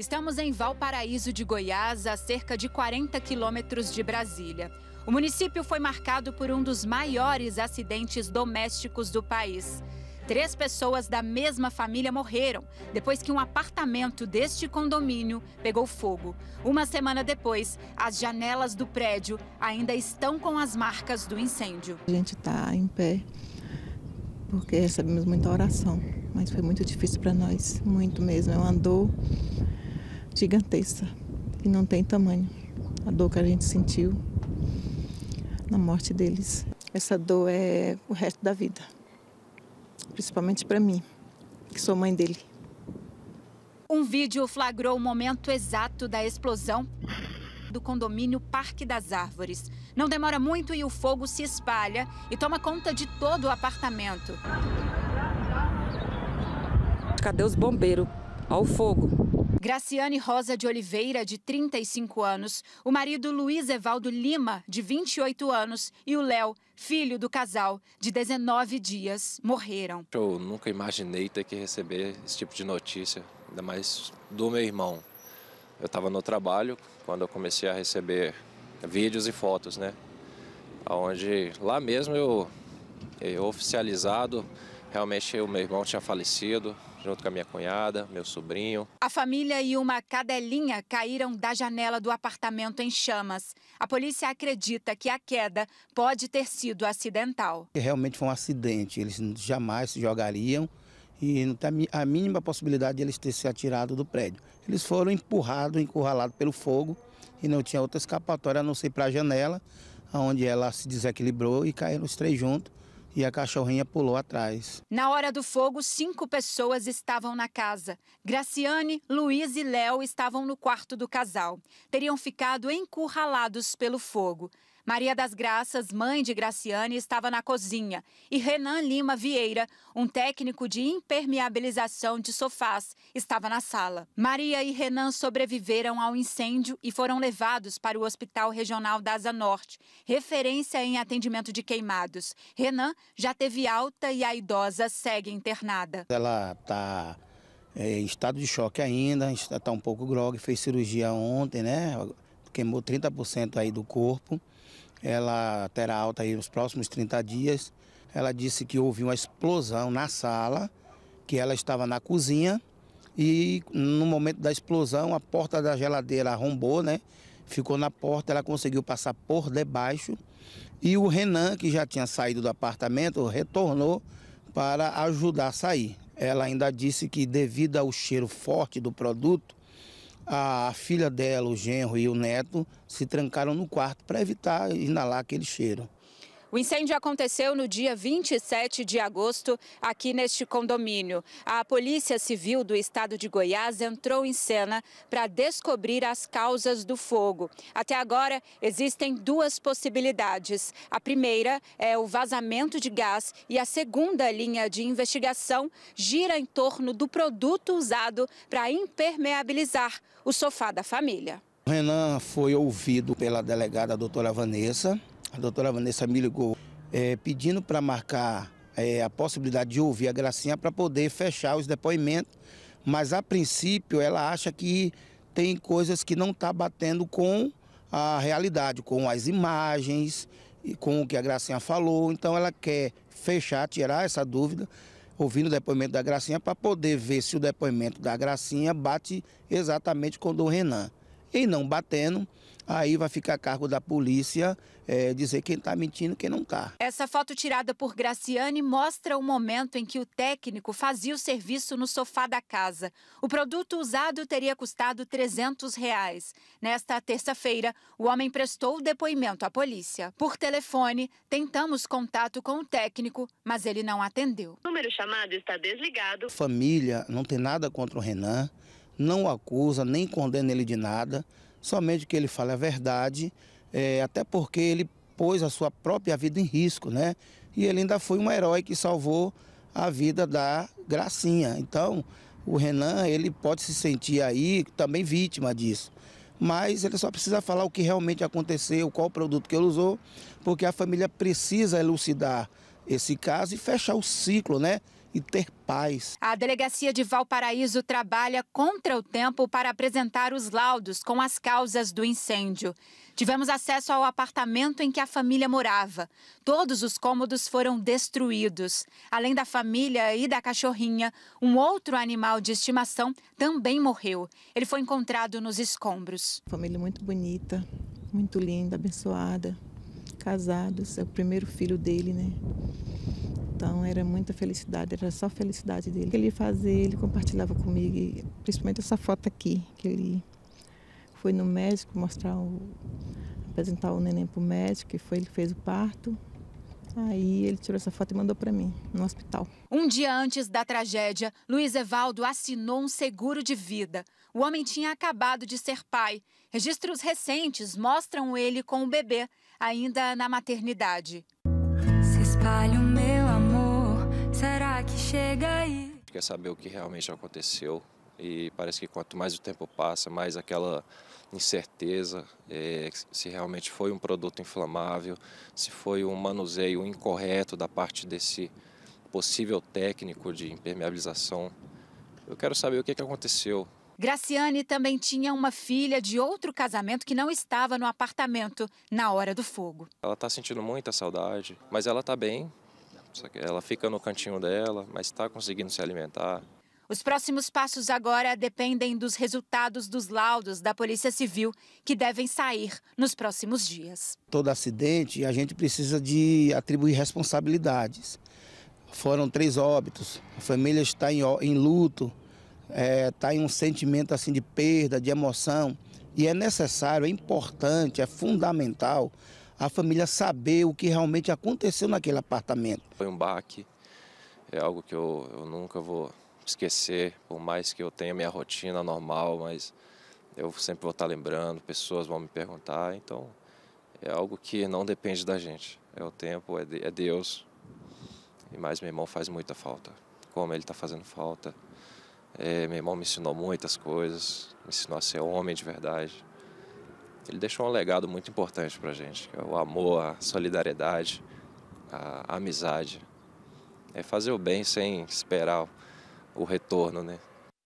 Estamos em Valparaíso de Goiás, a cerca de 40 quilômetros de Brasília. O município foi marcado por um dos maiores acidentes domésticos do país. Três pessoas da mesma família morreram depois que um apartamento deste condomínio pegou fogo. Uma semana depois, as janelas do prédio ainda estão com as marcas do incêndio. A gente está em pé porque recebemos muita oração, mas foi muito difícil para nós, muito mesmo. Eu é andou gigantesca, e não tem tamanho. A dor que a gente sentiu na morte deles. Essa dor é o resto da vida, principalmente para mim, que sou mãe dele. Um vídeo flagrou o momento exato da explosão do condomínio Parque das Árvores. Não demora muito e o fogo se espalha e toma conta de todo o apartamento. Cadê os bombeiros? Ao fogo. Graciane Rosa de Oliveira, de 35 anos, o marido Luiz Evaldo Lima, de 28 anos, e o Léo, filho do casal, de 19 dias, morreram. Eu nunca imaginei ter que receber esse tipo de notícia, ainda mais do meu irmão. Eu estava no trabalho quando eu comecei a receber vídeos e fotos, né? Onde lá mesmo eu, eu oficializado Realmente, o meu irmão tinha falecido, junto com a minha cunhada, meu sobrinho. A família e uma cadelinha caíram da janela do apartamento em chamas. A polícia acredita que a queda pode ter sido acidental. Realmente foi um acidente, eles jamais se jogariam e não tem a mínima possibilidade de eles terem se atirado do prédio. Eles foram empurrados, encurralados pelo fogo e não tinha outra escapatória a não ser para a janela, onde ela se desequilibrou e caíram os três juntos e a cachorrinha pulou atrás. Na hora do fogo, cinco pessoas estavam na casa. Graciane, Luiz e Léo estavam no quarto do casal. Teriam ficado encurralados pelo fogo. Maria das Graças, mãe de Graciane, estava na cozinha e Renan Lima Vieira, um técnico de impermeabilização de sofás, estava na sala. Maria e Renan sobreviveram ao incêndio e foram levados para o Hospital Regional da Asa Norte, referência em atendimento de queimados. Renan já teve alta e a idosa segue internada. Ela está eh, em é, estado de choque ainda, está um pouco grogue, fez cirurgia ontem, né? queimou 30% aí do corpo. Ela terá alta aí nos próximos 30 dias. Ela disse que houve uma explosão na sala, que ela estava na cozinha e no momento da explosão a porta da geladeira arrombou, né? Ficou na porta, ela conseguiu passar por debaixo e o Renan, que já tinha saído do apartamento, retornou para ajudar a sair. Ela ainda disse que devido ao cheiro forte do produto, a filha dela, o genro e o neto se trancaram no quarto para evitar inalar aquele cheiro. O incêndio aconteceu no dia 27 de agosto, aqui neste condomínio. A Polícia Civil do Estado de Goiás entrou em cena para descobrir as causas do fogo. Até agora, existem duas possibilidades. A primeira é o vazamento de gás e a segunda linha de investigação gira em torno do produto usado para impermeabilizar o sofá da família. Renan foi ouvido pela delegada doutora Vanessa a doutora Vanessa me ligou é, pedindo para marcar é, a possibilidade de ouvir a Gracinha para poder fechar os depoimentos, mas a princípio ela acha que tem coisas que não está batendo com a realidade, com as imagens e com o que a Gracinha falou. Então ela quer fechar, tirar essa dúvida, ouvindo o depoimento da Gracinha para poder ver se o depoimento da Gracinha bate exatamente com o do Renan. E não batendo, aí vai ficar a cargo da polícia é, dizer quem está mentindo e quem não está. Essa foto tirada por Graciane mostra o momento em que o técnico fazia o serviço no sofá da casa. O produto usado teria custado 300 reais. Nesta terça-feira, o homem prestou o depoimento à polícia. Por telefone, tentamos contato com o técnico, mas ele não atendeu. O número chamado está desligado. Família não tem nada contra o Renan, não o acusa, nem condena ele de nada somente que ele fale a verdade, é, até porque ele pôs a sua própria vida em risco, né? E ele ainda foi um herói que salvou a vida da Gracinha. Então, o Renan, ele pode se sentir aí também vítima disso. Mas ele só precisa falar o que realmente aconteceu, qual produto que ele usou, porque a família precisa elucidar esse caso e fechar o ciclo, né? E ter paz. A delegacia de Valparaíso trabalha contra o tempo para apresentar os laudos com as causas do incêndio. Tivemos acesso ao apartamento em que a família morava. Todos os cômodos foram destruídos. Além da família e da cachorrinha, um outro animal de estimação também morreu. Ele foi encontrado nos escombros. Família muito bonita, muito linda, abençoada casados, é o primeiro filho dele, né? Então era muita felicidade, era só felicidade dele. O que ele fazia, ele compartilhava comigo, principalmente essa foto aqui, que ele foi no médico mostrar o, apresentar o neném para o médico, que foi ele fez o parto. Aí ele tirou essa foto e mandou para mim, no hospital. Um dia antes da tragédia, Luiz Evaldo assinou um seguro de vida. O homem tinha acabado de ser pai. Registros recentes mostram ele com o bebê ainda na maternidade. Se espalha o meu amor, será que chega aí? Quer saber o que realmente aconteceu e parece que quanto mais o tempo passa, mais aquela incerteza é, se realmente foi um produto inflamável, se foi um manuseio incorreto da parte desse possível técnico de impermeabilização. Eu quero saber o que, que aconteceu, Graciane também tinha uma filha de outro casamento que não estava no apartamento na hora do fogo. Ela está sentindo muita saudade, mas ela está bem. Ela fica no cantinho dela, mas está conseguindo se alimentar. Os próximos passos agora dependem dos resultados dos laudos da Polícia Civil, que devem sair nos próximos dias. Todo acidente, a gente precisa de atribuir responsabilidades. Foram três óbitos, a família está em, em luto, está é, tá em um sentimento assim de perda, de emoção. E é necessário, é importante, é fundamental a família saber o que realmente aconteceu naquele apartamento. Foi um baque, é algo que eu, eu nunca vou esquecer, por mais que eu tenha minha rotina normal, mas eu sempre vou estar lembrando, pessoas vão me perguntar, então é algo que não depende da gente. É o tempo, é, de, é Deus. E mais meu irmão faz muita falta. Como ele está fazendo falta. É, meu irmão me ensinou muitas coisas, me ensinou a ser homem de verdade. Ele deixou um legado muito importante para gente, que é o amor, a solidariedade, a amizade. É fazer o bem sem esperar o retorno, né?